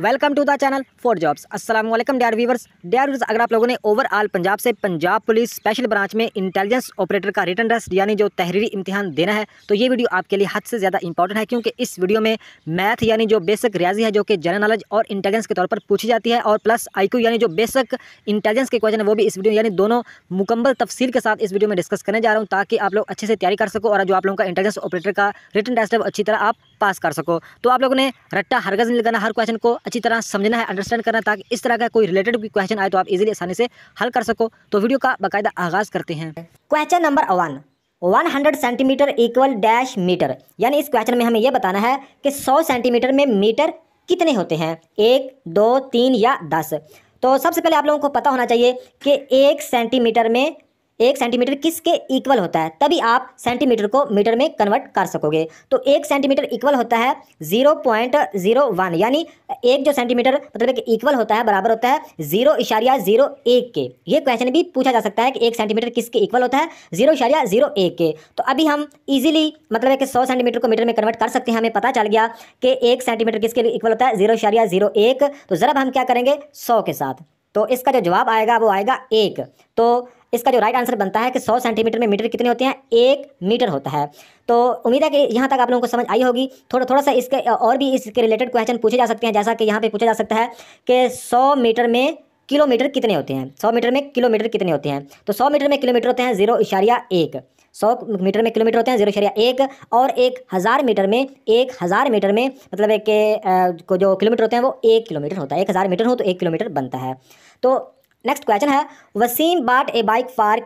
welcome to the channel for jobs अस्सलाम वालेकुम dare viewers dare viewers अगर आप लोगों ने ओवरऑल पंजाब से पंजाब पुलिस स्पेशल ब्रांच में इंटेलिजेंस ऑपरेटर का रिटर्न रेस्ट यानी जो तहरीरी इम्तिहान देना है तो ये वीडियो आपके लिए हद से ज़्यादा इंपॉर्टेंट है क्योंकि इस वीडियो में मैथ यानी जो बेसिक रियाजी है जो कि जनरल नॉलेज और इंटेलिजेंस के तौर पर पूछी जाती है और प्लस आई यानी जो बेसिक इंटेलिजेंस के क्वेश्चन है वो भी इस वीडियो यानी दोनों मुकम्मल तफसील के साथ इस वीडियो में डिस्कस करने जा रहा हूँ ताकि आप लोग अच्छे से तैयारी कर सको और जो आप लोगों का इंटेलिजेंस ऑपरेटर का रिटर्न टेस्ट है वो अच्छी तरह आप पास कर सको तो आप लोगों ने रट्टा हरगज नहीं लगाना हर क्वेश्चन को अच्छी तरह समझना है अंडरस्टैंड करना ताकि इस तरह का कोई रिलेटेड क्वेश्चन आए तो आप इजीली आसानी से हल कर सको तो वीडियो का बाकायदा आगाज़ करते हैं question number one 100 centimetre equal dash metre यानी इस क्वेश्चन में हमें यह बताना है कि 100 सेंटीमीटर में मीटर कितने होते हैं एक दो तीन या दस तो सबसे पहले आप लोगों को पता होना चाहिए कि एक सेंटीमीटर में एक सेंटीमीटर किसके इक्वल होता है तभी आप सेंटीमीटर को मीटर में कन्वर्ट कर सकोगे तो एक सेंटीमीटर इक्वल होता है जीरो पॉइंट जीरो वन यानी एक जो सेंटीमीटर मतलब एक इक्वल होता है बराबर होता है जीरो इशारिया जीरो एक के ये क्वेश्चन भी पूछा जा सकता है कि एक सेंटीमीटर किसके इक्वल होता है जीरो इशारिया जीरो एक के तो अभी हम इजिली मतलब एक सौ सेंटीमीटर को मीटर में कन्वर्ट कर सकते हैं हमें पता चल गया कि एक सेंटीमीटर किसके इक्वल होता है जीरो इशारिया जीरो एक तो ज़रा हम क्या करेंगे सौ के साथ तो इसका जो जवाब आएगा वो आएगा एक तो इसका जो राइट आंसर बनता है कि सौ सेंटीमीटर में मीटर कितने होते हैं एक मीटर होता है तो उम्मीद है कि यहाँ तक आप लोगों को समझ आई होगी थोड़ा थोड़ा सा इसके और भी इसके रिलेटेड क्वेश्चन पूछे जा सकते हैं जैसा कि यहाँ पे पूछा जा सकता है कि सौ मीटर में किलोमीटर कितने होते हैं सौ मीटर में किलोमीटर कितने होते हैं तो सौ मीटर में किलोमीटर होते हैं जीरो इशारिया एक सौ मीटर में किलोमीटर होते हैं जीरो इशारिया एक और एक हज़ार मीटर में एक हज़ार मीटर में मतलब के जो किलोमीटर होते हैं वो एक किलोमीटर होता है एक हज़ार मीटर हो तो एक किलोमीटर बनता है तो नेक्स्ट क्वेश्चन है Waseem bought a bike for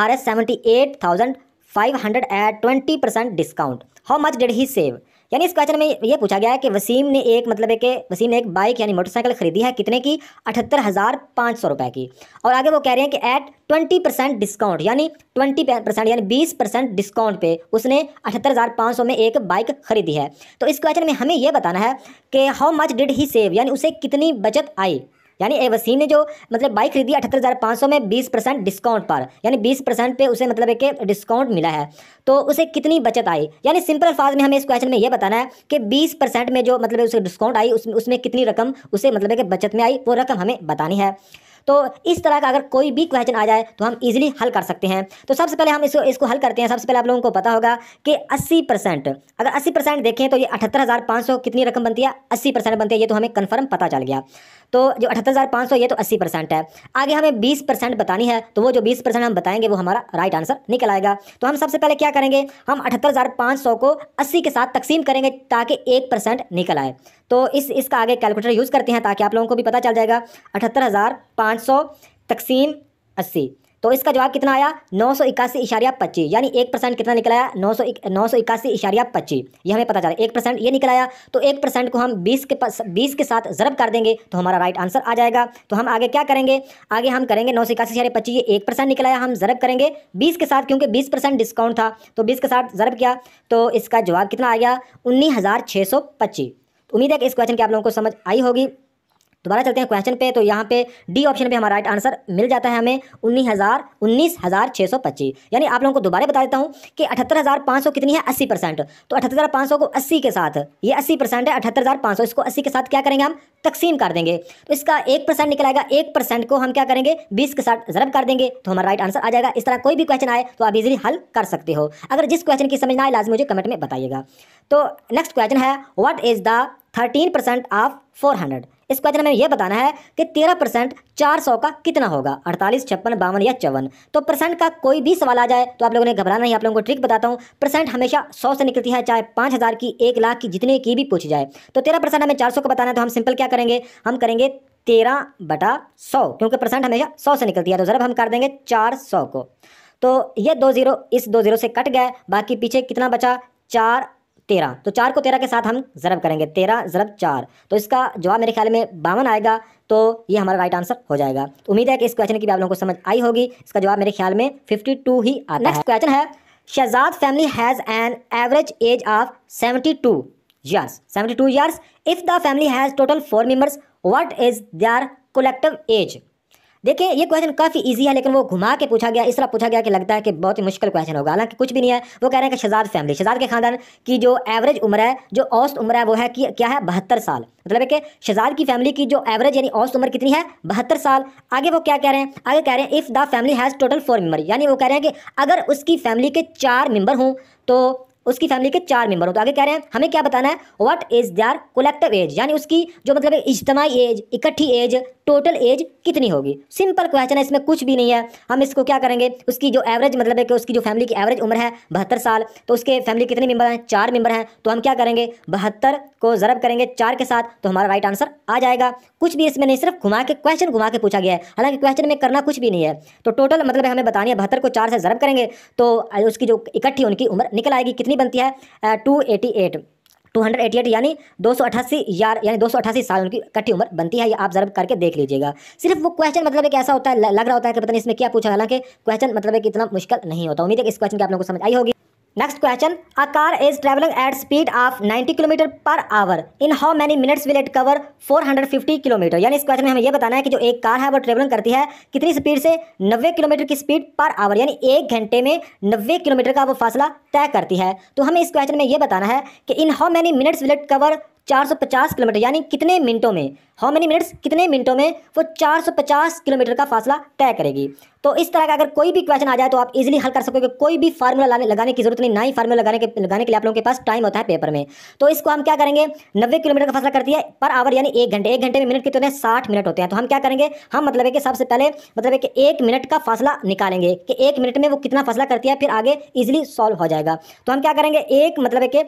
R S seventy eight thousand five hundred at twenty percent discount how much did he save यानी इस क्वेश्चन में ये पूछा गया है कि वसीम ने एक मतलब है कि वसीम ने एक बाइक यानी मोटरसाइकिल खरीदी है कितने की अठहत्तर हज़ार पाँच सौ रुपये की और आगे वो कह रहे हैं कि एट ट्वेंटी परसेंट डिस्काउंट यानी ट्वेंटी परसेंट यानी बीस परसेंट डिस्काउंट पे उसने अठहत्तर हज़ार पाँच सौ में एक बाइक खरीदी है तो इस क्वेश्चन में हमें यह बताना है कि how much did he save यानी उसे कितनी बचत आई यानी एवसी ने जो मतलब बाइक खरीदी अठहत्तर हज़ार पाँच सौ में बीस परसेंट डिस्काउंट पर यानी बीस परसेंट पर उसे मतलब एक डिस्काउंट मिला है तो उसे कितनी बचत आई यानी सिंपल अफाज में हमें इस क्वेश्चन में यह बताना है कि बीस परसेंट में जो मतलब उसे डिस्काउंट आई उसमें उसमें कितनी रकम उसे मतलब एक बचत में आई वो रकम हमें बतानी है तो इस तरह का अगर कोई भी क्वेश्चन आ जाए तो हम इजीली हल कर सकते हैं तो सबसे पहले हम इसको इसको हल करते हैं सबसे पहले आप लोगों को पता होगा कि 80 परसेंट अगर 80 परसेंट देखें तो ये अठहत्तर हज़ार पाँच सौ कितनी रकम बनती है 80 परसेंट बनती है ये तो हमें कन्फर्म पता चल गया तो जो अठहत्तर ये तो अस्सी परसेंट है आगे हमें बीस परसेंट बतानी है तो वो जो बीस परसेंट हम बताएंगे वो हमारा राइट आंसर निकल आएगा तो हम सबसे पहले क्या करेंगे हम अठहत्तर को अस्सी के साथ तकसीम करेंगे ताकि एक परसेंट निकल आए तो इस इसका आगे कैलकुलेटर यूज़ करते हैं ताकि आप लोगों को भी पता चल जाएगा अठहत्तर तकसीम अस्सी तो इसका जवाब कितना आया नौ सौ इक्यासी इशारिया पच्चीस यानी एक परसेंट कितना निकल आया नौ सौ नौ सौ इक्यासी इशारिया पच्चीस ये हमें पता चला एक परसेंट ये निकल आया तो एक परसेंट को हम बीस के बीस के साथ ज़रब कर देंगे तो हमारा राइट आंसर आ जाएगा तो हम आगे क्या करेंगे आगे हम करेंगे नौ सौ इक्यासी इशारे पच्चीस ये एक परसेंट निकल आया हम ज़रब करेंगे बीस के साथ क्योंकि बीस परसेंट डिस्काउंट था तो बीस के साथ ज़रब किया तो इसका जवाब कितना आ गया उन्नीस हज़ार छः सौ पच्चीस उम्मीद है कि इस क्वेश्चन की आप लोगों को समझ आई होगी दोबारा चलते हैं क्वेश्चन पे तो यहाँ पे डी ऑप्शन पे हमारा राइट आंसर मिल जाता है हमें उन्नीस हज़ार उन्नीस हज़ार छः सौ पच्चीस यानी आप लोगों को दोबारा बता देता हूँ कि अठहत्तर हज़ार पाँच सौ कितनी है अस्सी परसेंट तो अठहत्तर हज़ार पाँच सौ को अस्सी के साथ ये अस्सी परसेंट है अठहत्तर हज़ार पाँच सौ इसको अस्सी के साथ क्या करेंगे हम तकसीम कर देंगे तो इसका एक परसेंट निकल आएगा एक परसेंट को हम क्या करेंगे बीस के साथ ज़रब कर देंगे तो हमारा राइट आंसर आ जाएगा इस तरह कोई भी क्वेश्चन आए तो आप इजिली हल कर सकते हो अगर जिस क्वेश्चन की समझना आए लाजमी मुझे कमेंट में बताइएगा तो नेक्स्ट क्वेश्चन है what is the thirteen percent of four hundred इस क्वेश्चन में यह बताना है कि तेरह परसेंट चार सौ का कितना होगा अड़तालीस छप्पन बावन या चौवन तो परसेंट का कोई भी सवाल आ जाए तो आप लोगों ने घबराना नहीं आप लोगों को ट्रिक बताता हूँ परसेंट हमेशा सौ से निकलती है चाहे पांच हज़ार की एक लाख की जितने की भी पूछी जाए तो तेरह परसेंट हमें चार सौ का बताना है तो हम सिंपल क्या करेंगे हम करेंगे तेरह बटा सौ क्योंकि परसेंट हमेशा सौ से निकलती है तो ज़रा हम कर देंगे चार सौ को तो ये दो ज़ीरो इस दो ज़ीरो से कट गए बाकी पीछे कितना बचा चार तेरह तो चार को तेरह के साथ हम ज़रब करेंगे तेरह ज़रब चार तो इसका जवाब मेरे ख्याल में बावन आएगा तो ये हमारा राइट आंसर हो जाएगा उम्मीद है कि इस क्वेश्चन की भी आप लोगों को समझ आई होगी इसका जवाब मेरे ख्याल में फिफ्टी टू ही आता नेक्स्ट क्वेश्चन है Shahzad family has an average age of seventy two years seventy two years if the family has total four members what is their collective age देखिए ये क्वेश्चन काफ़ी ईजी है लेकिन वो घुमा के पूछा गया इस तरह पूछा गया कि लगता है कि बहुत ही मुश्किल क्वेश्चन होगा हालांकि कुछ भी नहीं है वो कह रहे हैं कि शहजाद फैमिली शहजाद के खानदान की जो एवरेज उम्र है जो औस्त उम्र है वो है कि क्या है बहत्तर साल मतलब है कि शहजाद की फैमिली की जो एवरेज यानी औस्त उम्र कितनी है बहत्तर साल आगे वो क्या कह रहे हैं आगे कह रहे हैं if the family has total four member यानी वो कह रहे हैं कि अगर उसकी फैमिली के चार मेम्बर हों तो उसकी फैमिली के चार मेंबर हो तो आगे कह रहे हैं हमें क्या बताना है what is their collective age यानी उसकी जो मतलब इज्तमाही एज इकट्ठी एज टोटल एज कितनी होगी सिंपल क्वेश्चन है इसमें कुछ भी नहीं है हम इसको क्या करेंगे उसकी जो एवरेज मतलब है कि उसकी जो फैमिली की एवरेज उम्र है बहत्तर साल तो उसके फैमिली कितने मेंबर हैं चार मेंबर हैं तो हम क्या करेंगे बहत्तर को ज़रब करेंगे चार के साथ तो हमारा राइट आंसर आ जाएगा कुछ भी इसमें नहीं सिर्फ घुमा के क्वेश्चन घुमा के पूछा गया है हालांकि क्वेश्चन में करना कुछ भी नहीं है तो टोटल मतलब हमें बतानी है बहत्तर को चार से ज़रब करेंगे तो उसकी जो इकट्ठी उनकी उम्र निकल आएगी कितनी कितनी बनती है two eighty eight two hundred eighty eight यानी दो सौ अठासी यार यानी दो सौ अठासी साल उनकी इकट्ठी उम्र बनती है ये आप जरूर करके देख लीजिएगा सिर्फ वो क्वेश्चन मतलब एक ऐसा होता है लग रहा होता है कि पता नहीं इसमें क्या पूछा हालांकि क्वेश्चन मतलब एक इतना मुश्किल नहीं होता उम्मीद है कि इस क्वेश्चन की आप लोगों को समझ आई होगी next question a car is travelling at speed of 90 kilometre per hour in how many minutes will it cover 450 kilometre यानी इस क्वेश्चन में हमें यह बताना है कि जो एक कार है वो ट्रेवलिंग करती है कितनी स्पीड से 90 किलोमीटर की स्पीड पर आवर यानी एक घंटे में 90 किलोमीटर का वो फासला तय करती है तो हमें इस क्वेश्चन में यह बताना है कि in how many minutes will it cover 450 kilometre यानी कितने मिनटों में हाउ मेनी मिनट्स कितने मिनटों में वो 450 किलोमीटर का फासला तय करेगी तो इस तरह का अगर कोई भी क्वेश्चन आ जाए तो आप इजीली हल कर सकोगे कोई भी फार्मूला लगाने की जरूरत नहीं ना ही फार्मूला लगाने के लगाने के लिए आप लोगों के पास टाइम होता है पेपर में तो इसको हम क्या करेंगे नब्बे किलोमीटर का फासला करती है पर आवर यानी एक घंटे एक घंटे में मिनट कितने साठ मिनट होते हैं तो हम क्या करेंगे हम मतलब है कि सबसे पहले मतलब है कि एक मिनट का फासला निकालेंगे कि एक मिनट में वो कितना फासला करती है फिर आगे ईजिली सॉल्व हो जाएगा तो हम क्या करेंगे एक मतलब है कि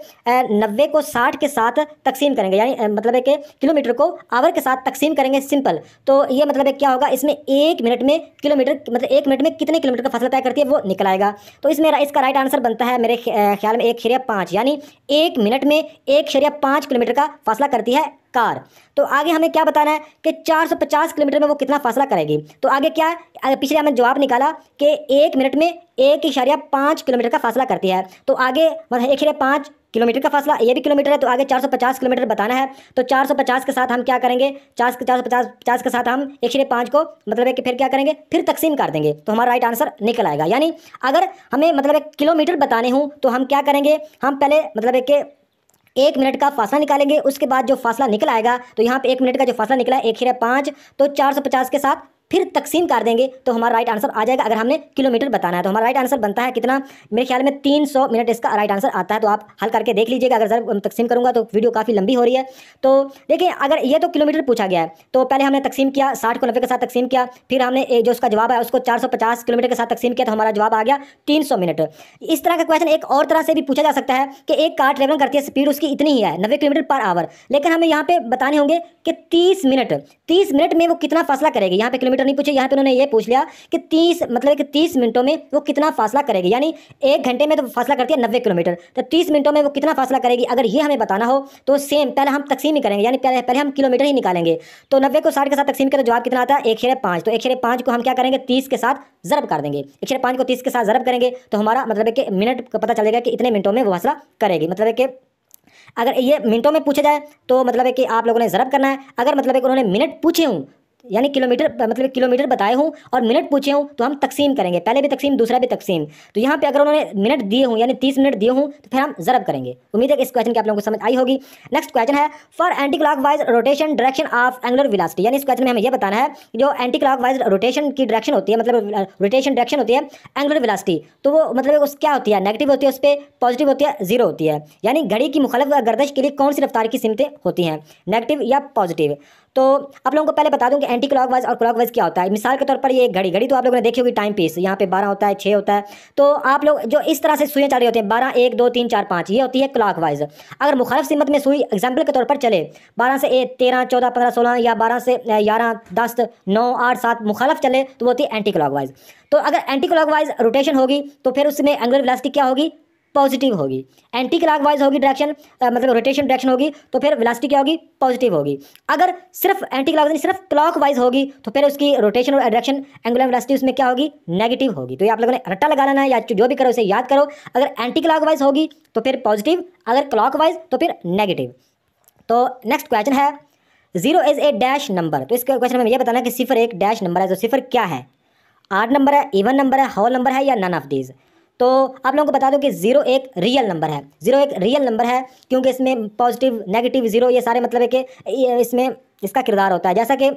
नब्बे को साठ के साथ तकसीम करेंगे यानी मतलब है कि किलोमीटर को आवर के साथ तकसीम करेंगे सिंपल तो ये मतलब है क्या होगा इसमें एक मिनट में किलोमीटर मतलब एक मिनट में कितने किलोमीटर का फासला तय करती है वो निकल आएगा तो इसमें इसका राइट आंसर बनता है मेरे ख्याल में एक शरिया पाँच यानी एक मिनट में एक शरिया पाँच किलोमीटर का फासला करती है कार तो आगे हमें क्या बताना है कि 450 किलोमीटर में वो कितना फासला करेगी तो आगे क्या है पिछले हमने जवाब निकाला कि एक मिनट में एक इशारिया पाँच किलोमीटर का फासला करती है तो आगे मतलब एक इशारिया पाँच किलोमीटर का फासला ये भी किलोमीटर है तो आगे 450 किलोमीटर बताना है तो 450 के साथ हम क्या करेंगे चार चार पचास पचास के साथ हम एक शरे पाँच को मतलब है कि फिर क्या करेंगे फिर तकसीम कर देंगे तो हमारा राइट आंसर निकल आएगा यानी अगर हमें मतलब एक किलोमीटर बताने हूँ तो हम क्या करेंगे हम पहले मतलब एक के एक मिनट का फासला निकालेंगे उसके बाद जो फासला निकल आएगा तो यहाँ पे एक मिनट का जो फासला निकला एक ही पाँच तो चार सौ पचास के साथ फिर तकसीम कर देंगे तो हमारा राइट आंसर आ जाएगा अगर हमने किलोमीटर बताना है तो हमारा राइट आंसर बनता है कितना मेरे ख्याल में तीन मिनट इसका राइट आंसर आता है तो आप हल करके देख लीजिएगा अगर सर तकसीम करूँगा तो वीडियो काफ़ी लंबी हो रही है तो देखिए अगर ये तो किलोमीटर पूछा गया है तो पहले हमने तकसीम किया साठ को नब्बे के साथ तकसीम किया फिर हमने जो उसका जवाब है उसको चार किलोमीटर के साथ तकसीम किया तो हमारा जवाब आ गया तीन मिनट इस तरह का क्वेश्चन एक और तरह से भी पूछा जा सकता है कि एक कार ट्रेवल करती है स्पीड उसकी इतनी ही है नब्बे किलोमीटर पर आवर लेकिन हमें यहाँ पे बताने होंगे कि तीस मिनट तीस मिनट में वो कितना फासला करेगी यहाँ पे किलोमीटर किलोमीटर नहीं पूछे यहाँ पे उन्होंने ये पूछ लिया कि तीस मतलब कि तीस मिनटों में वो कितना फासला करेगी यानी एक घंटे में तो फासला करती है नब्बे किलोमीटर तो तीस मिनटों में वो कितना फासला करेगी अगर ये हमें बताना हो तो सेम पहले हम तकसीम ही करेंगे यानी पहले हम किलोमीटर ही निकालेंगे तो नब्बे को साठ के साथ तकसीम करें तो जवाब कितना आता है एक शेरे पाँच तो एक शेरे पाँच को हम क्या करेंगे तीस के साथ ज़रब कर देंगे एक शेरे पाँच को तीस के साथ ज़रब करेंगे तो हमारा मतलब कि मिनट का पता चलेगा कि इतने मिनटों में वो फासला करेगी मतलब कि अगर ये मिनटों में पूछा जाए तो मतलब है कि आप लोगों ने ज़रब करना है अगर मतलब है कि उन्होंने मिनट पूछे हूँ यानी किलोमीटर मतलब किलोमीटर बताए हूँ और मिनट पूछे हूँ तो हम तकसीम करेंगे पहले भी तकसीम दूसरा भी तकसीम तो यहाँ पे अगर उन्होंने मिनट दिए हूँ यानी तीस मिनट दिए हूँ तो फिर हम ज़रब करेंगे उम्मीद है कि इस क्वेश्चन की आप लोगों को समझ आई होगी नेक्स्ट क्वेश्चन है for anticlockwise rotation direction of angular velocity यानी इस क्वेश्चन में हमें यह बताना है जो एंटी क्लॉक वाइज रोटेशन की डायरेक्शन होती है मतलब रोटेशन डायरेक्शन होती है एंगुलर विलासिटी तो वो मतलब उस क्या होती है नेगेटिव होती है उस पर पॉजिटिव होती है जीरो होती है यानी घड़ी की मुखलफ गर्दश के लिए कौन सी रफ्तार की सीमतें होती हैं नेगेटिव या पॉजिटिव तो आप लोगों को पहले बता दूं कि एंटी क्लॉक वाइज और क्लॉक वाइज क्या होता है मिसाल के तौर पर ये घड़ी घड़ी तो आप लोगों ने देखी होगी टाइम पीस यहाँ पे बारह होता है छः होता है तो आप लोग जो इस तरह से सुइयाँ चल रही होती हैं बारह एक दो तीन चार पाँच ये होती है क्लॉक वाइज अगर मुखालफ सिमत में सुई एग्जाम्पल के तौर पर चले बारह से एक तेरह चौदह पंद्रह सोलह या बारह से ग्यारह दस नौ आठ सात मुखालफ चले तो वो होती है एंटी क्लॉक वाइज तो अगर एंटी क्लॉक वाइज रोटेशन होगी तो फिर उसमें एंगुलर प्लास्टिक क्या होगी पॉजिटिव होगी एंटी क्लाक वाइज होगी डायरेक्शन मतलब रोटेशन डायरेक्शन होगी तो फिर वेलासिटी क्या होगी पॉजिटिव होगी अगर सिर्फ एंटी क्लाक सिर्फ क्लॉक वाइज होगी तो फिर उसकी रोटेशन और डायरेक्शन एंगुलर वेलासिटी उसमें क्या होगी नेगेटिव होगी तो ये आप लोगों ने रट्टा लगा लेना है या जो भी करो उसे याद करो अगर एंटी क्लाक वाइज होगी तो फिर पॉजिटिव अगर क्लॉक वाइज तो फिर नेगेटिव तो नेक्स्ट क्वेश्चन है zero is a dash number तो इस क्वेश्चन में ये बताना कि सिफर एक डैश नंबर है तो सिफर क्या है आठ नंबर है इवन नंबर है हॉल नंबर है या नन ऑफ दीज तो आप लोगों को बता दूं कि जीरो एक रियल नंबर है जीरो एक रियल नंबर है क्योंकि इसमें पॉजिटिव नेगेटिव जीरो ये सारे मतलब है कि इसमें इसका किरदार होता है जैसा कि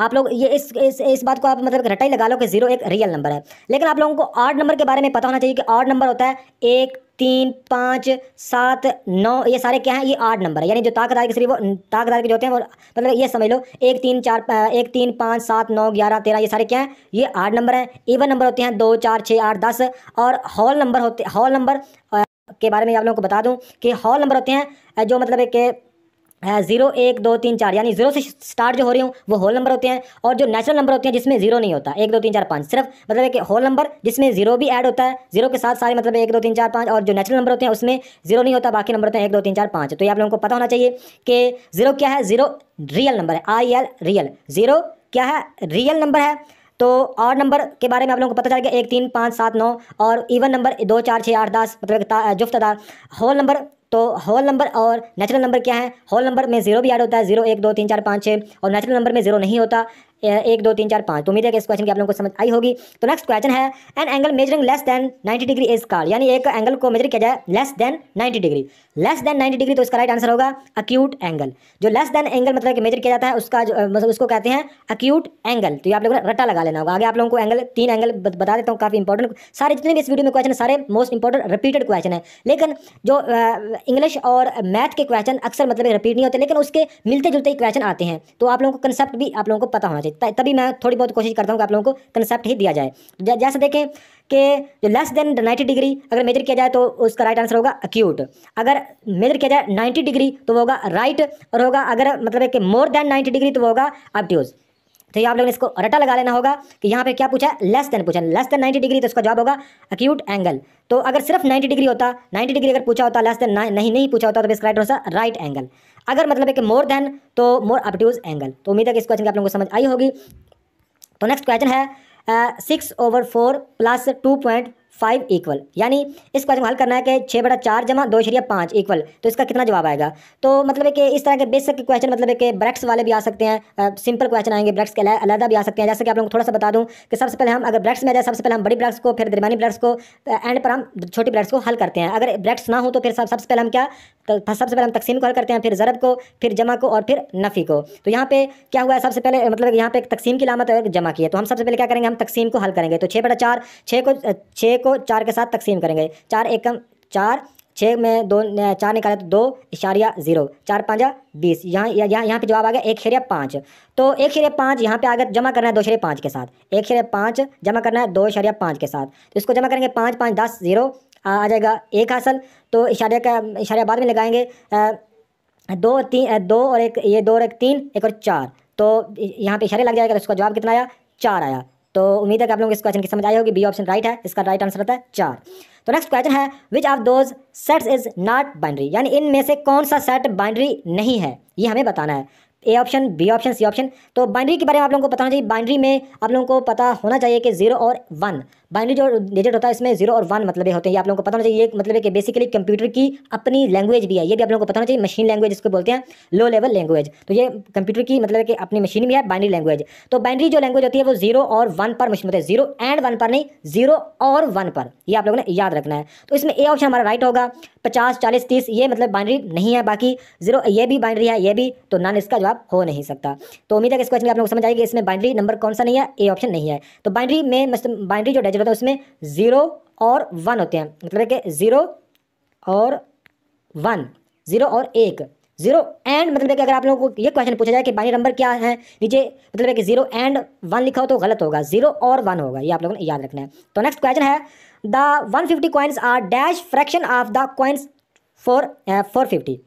आप लोग ये इस इस, इस बात को आप मतलब रटाई लगा लो कि जीरो एक रियल नंबर है लेकिन आप लोगों को आठ नंबर के बारे में पता होना चाहिए कि आठ नंबर होता है एक तीन पाँच सात नौ ये सारे क्या हैं ये आठ नंबर है यानी जो ताकदार के सिर्फ वो ताकदार के जो होते हैं वो मतलब ये समझ लो एक तीन चार एक तीन पाँच सात नौ ग्यारह तेरह ये सारे क्या हैं ये आठ नंबर हैं इवन नंबर होते हैं दो चार छः आठ दस और हॉल नंबर होते हॉल नंबर के बारे में आप लोगों को बता दूं कि हॉल नंबर होते हैं जो मतलब एक ज़ीरो एक दो तीन चार यानी ज़ीरो से स्टार्ट जो हो रही हूँ वो होल नंबर होते हैं और जो नेचुरल नंबर होते हैं जिसमें जीरो नहीं होता एक दो तीन चार पाँच सिर्फ मतलब एक होल नंबर जिसमें जीरो भी ऐड होता है जीरो के साथ सारे मतलब एक दो तीन चार पाँच और जो नेचुरल नंबर होते हैं उसमें जीरो नहीं होता बाकी नंबर होते हैं एक दो तीन चार पाँच तो ये आप लोगों को पता होना चाहिए कि जीरो क्या है जीरो रियल नंबर है आई एल रियल जीरो क्या है रियल नंबर है तो और नंबर के बारे में आप लोगों को पता चल गया एक तीन पाँच सात नौ और इवन नंबर दो चार छः आठ दस मतलब जुफ्त होल नंबर तो होल नंबर और नेचुरल नंबर क्या है होल नंबर में जीरो भी ऐड होता है जीरो एक दो तीन चार पाँच छः और नेचुरल नंबर में जीरो नहीं होता एक दो तीन चार पाँच तो उम्मीद है कि इस क्वेश्चन की आप लोगों को समझ आई होगी तो नेक्स्ट क्वेश्चन है an angle measuring less than 90 degree is called यानी एक एंगल को मेजर किया जाए less than 90 degree less than 90 degree तो इसका राइट आंसर होगा अक्यूट एंगल जो लेस देन एंगल मतलब कि मेजर किया जाता है उसका मतलब उसको कहते हैं अक्यूट एंगल तो ये आप लोगों ने रट्टा लगा लेना होगा आगे आप लोगों को एंगल तीन एंगल बता देता हूँ काफ़ी इंपॉर्टेंट सारे जितने भी इस वीडियो में क्वेश्चन सारे मोस्ट इंपॉर्टेंट रिपीटेड क्वेश्चन है लेकिन जो इंग्लिश और मैथ के क्वेश्चन अक्सर मतलब रिपीट नहीं होते लेकिन उसके मिलते जुलते ही क्वेश्चन आते हैं तो आप लोगों को कंसेप्ट भी आप लोगों को पता होना चाहिए तभी मैं थोड़ी बहुत कोशिश करता हूँ कि आप लोगों को कंसेप्ट ही दिया जाए जैसे देखें कि जो लेस देन नाइन्टी डिग्री अगर मेजर किया जाए तो उसका राइट आंसर होगा अक्यूट अगर मेजर किया जाए नाइन्टी डिग्री तो वो होगा राइट और होगा अगर मतलब कि मोर देन नाइन्टी डिग्री तो वो होगा अपट्यूज़ तो आप लोगों ने इसको रटा लगा लेना होगा कि यहाँ पे क्या पूछा है लेस देन पूछा लेस देन 90 डिग्री तो इसका जवाब होगा अक्यूट एंगल तो अगर सिर्फ 90 डिग्री होता 90 डिग्री अगर पूछा होता लेस देन नहीं नहीं पूछा होता तो इसका राइट आंसर राइट एंगल अगर मतलब है कि मोर देन तो मोर अपट्यूज एंगल तो उम्मीद है कि इस क्वेश्चन की आप लोगों को समझ आई होगी तो नेक्स्ट क्वेश्चन है six over four plus two point five equal यानी इस क्वेश्चन को हल करना है कि छः बटा चार जमा दो शरिया पाँच इक्वल तो इसका कितना जवाब आएगा तो मतलब कि इस तरह के बेसिक क्वेश्चन मतलब कि ब्रैक्स वाले भी आ सकते हैं सिंपल क्वेश्चन आएंगे ब्रैक्स के अलग भी आ सकते हैं जैसे कि आप लोगों को थोड़ा सा बता दूँ कि सबसे पहले हम अगर ब्रैक्स में जाए सबसे पहले हम बड़ी ब्रैक्स को फिर दरमानी ब्रैक्स को एंड पर हम छोटी ब्रैक्स को हल करते हैं अगर ब्रैक्स ना हो तो फिर सब सबसे पहले हम क्या सबसे पहले हम तकसीम को हल करते हैं फिर ज़रब को फिर जमा को और फिर नफ़ी को तो यहाँ पे क्या हुआ है सबसे पहले मतलब यहाँ पे तकसीम की लामत और जमा की है तो हम सबसे पहले क्या करेंगे हम तकसीम को हल करेंगे तो छः बटा चार छः को छः को चार के साथ तकसीम करेंगे चार एकम चार छः में दो चार निकाले तो दो इशारिया ज़ीरो चार पाँचा बीस यहाँ यहाँ यहाँ पे जवाब आ गया एक शेरिया पाँच तो एक शेरिया पाँच यहाँ पे आगे जमा करना है दो शेरिया पाँच के साथ एक शेरिया पाँच जमा करना है दो इशारिया पाँच के साथ तो इसको जमा करेंगे पाँच पाँच दस ज़ीरो आ जाएगा एक हासिल तो इशारे का इशारा बाद में लगाएंगे दो तीन दो और एक ये दो और एक तीन एक और चार तो यहाँ पर इशारे लग जाएगा तो उसका जवाब कितना आया चार आया तो उम्मीद है कि आप लोगों को इस क्वेश्चन की समझ आई होगी बी ऑप्शन राइट है इसका राइट आंसर होता है चार तो नेक्स्ट क्वेश्चन है which of those sets is not binary यानी इनमें से कौन सा सेट बाइंड्री नहीं है ये हमें बताना है A option B option C option तो बाइंड्री के बारे में आप लोगों को पता होना चाहिए बाइंड्री में आप लोगों को पता होना चाहिए कि जीरो और वन बाइंड्री जो डिजिट होता है इसमें जीरो और वन मतलब होते हैं ये आप लोगों को पता होना चाहिए मतलब कि बेसिकली कंप्यूटर की अपनी लैंग्वेज भी है ये भी आप लोगों को पता होना चाहिए मशीन लैंग्वेज इसको बोलते हैं लो लेवल लैंग्वेज तो ये कंप्यूटर की मतलब कि अपनी मशीन भी है बाइंड्री लैंग्वेज तो बाइंड्री जो लैंग्वेज होती है वो जीरो और वन पर मशीन होता है जीरो एंड वन पर नहीं जीरो और वन पर ये आप लोगों ने याद रखना है तो इसमें ए ऑप्शन हमारा राइट होगा पचास चालीस तीस ये मतलब बाइंड्री नहीं है बाकी जीरो ये भी बाइंड्री है ये भी तो नन इसका जवाब जवाब हो नहीं सकता तो उम्मीद है कि इस क्वेश्चन में आप लोग समझ आएगी इसमें बाइंड्री नंबर कौन सा नहीं है ए ऑप्शन नहीं है तो बाइंड्री में बाइंड्री जो डेजिट होता है उसमें जीरो और वन होते हैं मतलब कि जीरो और वन जीरो और एक जीरो एंड मतलब कि अगर आप लोगों को ये क्वेश्चन पूछा जाए कि बाइनरी नंबर क्या है नीचे मतलब कि जीरो एंड वन लिखा हो तो गलत होगा जीरो और वन होगा ये आप लोगों ने याद रखना है तो नेक्स्ट क्वेश्चन है the one fifty coins are dash fraction of the coins four four fifty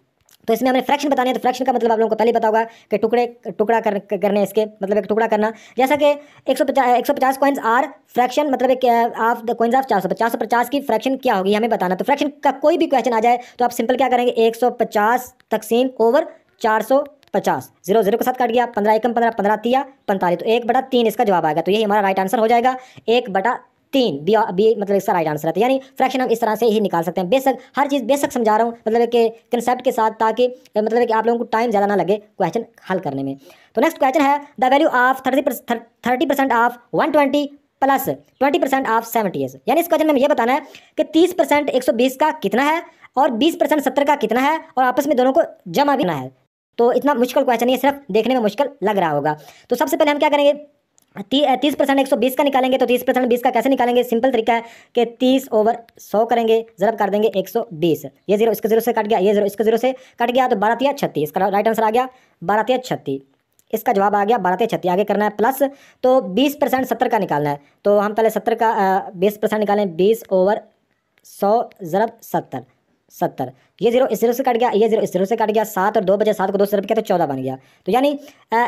तो इसमें हमें फ्रैक्शन बताने तो फ्रैक्शन का मतलब आप लोगों को पहले बता होगा कि टुकड़े टुकड़ा कर, करने इसके मतलब एक टुकड़ा करना जैसा कि एक सौ पचास एक सौ पचास कॉइन्स आर फ्रैक्शन मतलब एक ऑफ द कॉइन्स ऑफ चार सौ पचास सौ पचास की फ्रैक्शन क्या होगी हमें बताना तो फ्रैक्शन का कोई भी क्वेश्चन आ जाए तो आप सिंपल क्या करेंगे एक सौ पचास तकसीम ओवर चार सौ पचास जीरो जीरो के साथ काट गया पंद्रह एकम पंद्रह पंद्रह तिया पैंतालीस तो एक बटा तीन इसका जवाब आएगा तो यही हमारा राइट आंसर हो जाएगा एक बटा तीन बी बी मतलब इसका राइट आंसर रहता है यानी फ्रैक्शन हम इस तरह से ही निकाल सकते हैं बेशक हर चीज़ बेशक समझा रहा हूँ मतलब कि कंसेप्ट के साथ ताकि मतलब कि आप लोगों को टाइम ज़्यादा ना लगे क्वेश्चन हल करने में तो नेक्स्ट क्वेश्चन है the value of thirty thirty percent of one twenty plus twenty percent of seventy यानी इस क्वेश्चन में ये यह बताना है कि तीस परसेंट एक सौ बीस का कितना है और बीस परसेंट सत्तर का कितना है और आपस में दोनों को जमा भी ना है तो इतना मुश्किल क्वेश्चन है सिर्फ देखने में मुश्किल लग रहा होगा तो सबसे पहले हम क्या करेंगे तीस परसेंट एक सौ बीस का निकालेंगे तो तीस परसेंट बीस का कैसे निकालेंगे सिंपल तरीका है कि तीस ओवर सौ करेंगे जरब कर देंगे एक सौ बीस ये जीरो इसके जीरो से कट गया ये जीरो इसके जीरो से कट गया तो बारह तिया छत्तीस इसका राइट आंसर आ गया बारह तिया छत्तीस इसका जवाब आ गया बारह तिया छत्तीस आगे करना है प्लस तो बीस परसेंट सत्तर का निकालना है तो हम पहले सत्तर का बीस परसेंट निकालें बीस ओवर सौ जरब सत्तर सत्तर ये जीरो इस जीरो से कट गया ये जीरो इस जीरो से कट गया सात और दो बजे सात को दो सौ रुपये तो चौदह बन गया तो यानी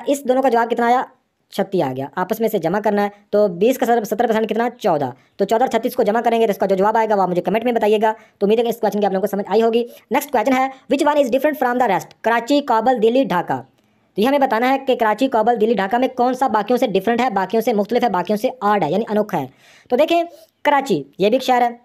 इस दोनों का जवाब कितना आया छत्तीस आ गया आपस में से जमा करना है तो बीस का सत्रह परसेंट कितना चौदह तो चौदह छत्तीस को जमा करेंगे तो इसका जो जवाब आएगा वह मुझे कमेंट में बताइएगा तो उम्मीद है इस क्वेश्चन की आप लोगों को समझ आई होगी नेक्स्ट क्वेश्चन है which one is different from the rest Karachi Kabul Delhi Dhaka तो यह हमें बताना है कि कराची काबल दिल्ली ढाका में कौन सा बाकियों से डिफरेंट है बाकियों से मुख्तलिफ है बाकियों से आर्ड है यानी अनोखा है तो देखें कराची ये भी एक शहर है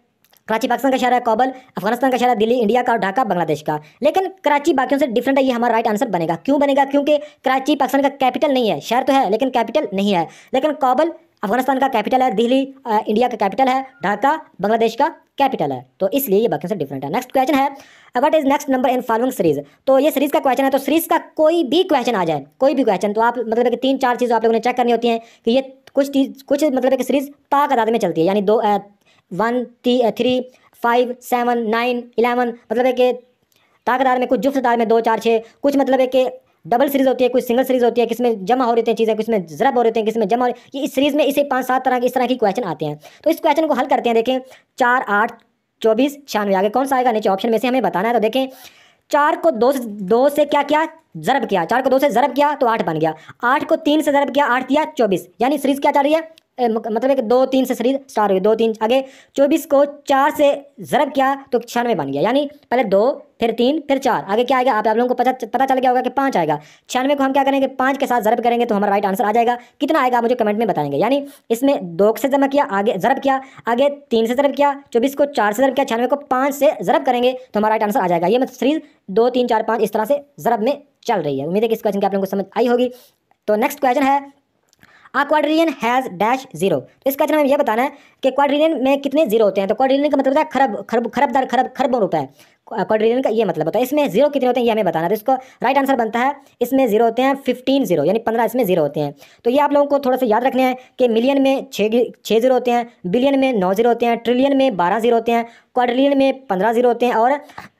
कराची पाकिस्तान का शहर है काबल अफगानिस्तान का शहर है दिल्ली इंडिया का और ढाका बांग्लादेश का लेकिन कराची बाकियों से डिफरेंट है ये हमारा राइट आंसर बनेगा क्यों बनेगा क्योंकि कराची पाकिस्तान का कैपिटल नहीं है शहर तो है लेकिन कैपिटल नहीं है लेकिन काबल अफगानिस्तान का कैपिटल है दिल्ली इंडिया का कैपिटल है ढाका बांग्लादेश का कैपिटल है तो इसलिए ये बाकी से डिफरेंट है नेक्स्ट क्वेश्चन है what is next number in following series तो ये सीरीज का क्वेश्चन है तो सीरीज का कोई भी क्वेश्चन आ जाए कोई भी क्वेश्चन तो आप मतलब तीन चार चीज़ आप लोगों ने चेक करनी होती है कि ये कुछ चीज कुछ मतलब कि सीरीज ताक अदाद में चलती है यानी दो वन ती three five seven nine eleven मतलब है कि ताकदार में कुछ जुफ्तदार में दो चार छः कुछ मतलब है कि डबल सीरीज होती है कुछ सिंगल सीरीज होती है किसमें जमा हो रही हैं चीज़ें किसमें जरब हो रहे हैं किसमें जमा हो रही इस सीरीज में इसे पाँच सात तरह के इस तरह की क्वेश्चन आते हैं तो इस क्वेश्चन को हल करते हैं देखें चार आठ चौबीस छियानवे आगे कौन सा आएगा नीचे ऑप्शन में से हमें बताना है तो देखें चार को दो से दो से क्या किया जरब किया चार को दो से जरब किया तो आठ बन गया आठ को तीन से जरब किया आठ दिया चौबीस यानी सीरीज क्या चल रही है मतलब एक दो तीन से शरीर हो हुए दो तीन आगे चौबीस को चार से ज़रब किया तो छियानवे बन गया यानी पहले दो फिर तीन फिर चार आगे क्या आएगा आप आप लोगों को पता पता चल गया होगा कि पाँच आएगा छियानवे को हम क्या करेंगे पाँच के साथ ज़रब करेंगे तो हमारा राइट आंसर आ जाएगा कितना आएगा मुझे कमेंट में बताएंगे यानी इसमें दो से जमा किया आगे ज़रब किया आगे तीन से ज़रब किया चौबीस को चार से ज़रब किया छियानवे को पाँच से ज़रब करेंगे तो हमारा राइट आंसर आ जाएगा ये मतलब सीरीज दो तीन चार पाँच इस तरह से ज़रब में चल रही है उम्मीद है कि इस क्वेश्चन की आप लोगों को समझ आई होगी तो नेक्स्ट क्वेश्चन है हाँ क्वाड्रिलियन हैज़ डैश जीरो तो इसका अच्छा हमें यह बताना है कि क्वाड्रिलियन में कितने जीरो होते हैं तो क्वाड्रिलियन का मतलब होता है खरब खरब खरबदार खरब खरबों रुपए क्वाड्रिलियन का ये मतलब होता है इसमें जीरो कितने होते हैं ये हमें बताना तो इसको राइट आंसर बनता है इसमें जीरो होते हैं फिफ्टीन जीरो यानी पंद्रह इसमें जीरो होते हैं तो ये आप लोगों को थोड़ा सा याद रखने हैं कि मिलियन में छः छः जीरो होते हैं बिलियन में नौ जीरो होते हैं ट्रिलियन में बारह जीरो होते हैं क्वाड्रिलियन में पंद्रह जीरो होते हैं और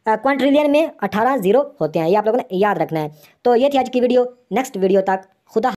क्वाड्रिलियन में अठारह जीरो होते हैं ये आप लोगों ने याद रखना है तो ये थी आज की वीडियो नेक्स्ट वीडियो तक खुदा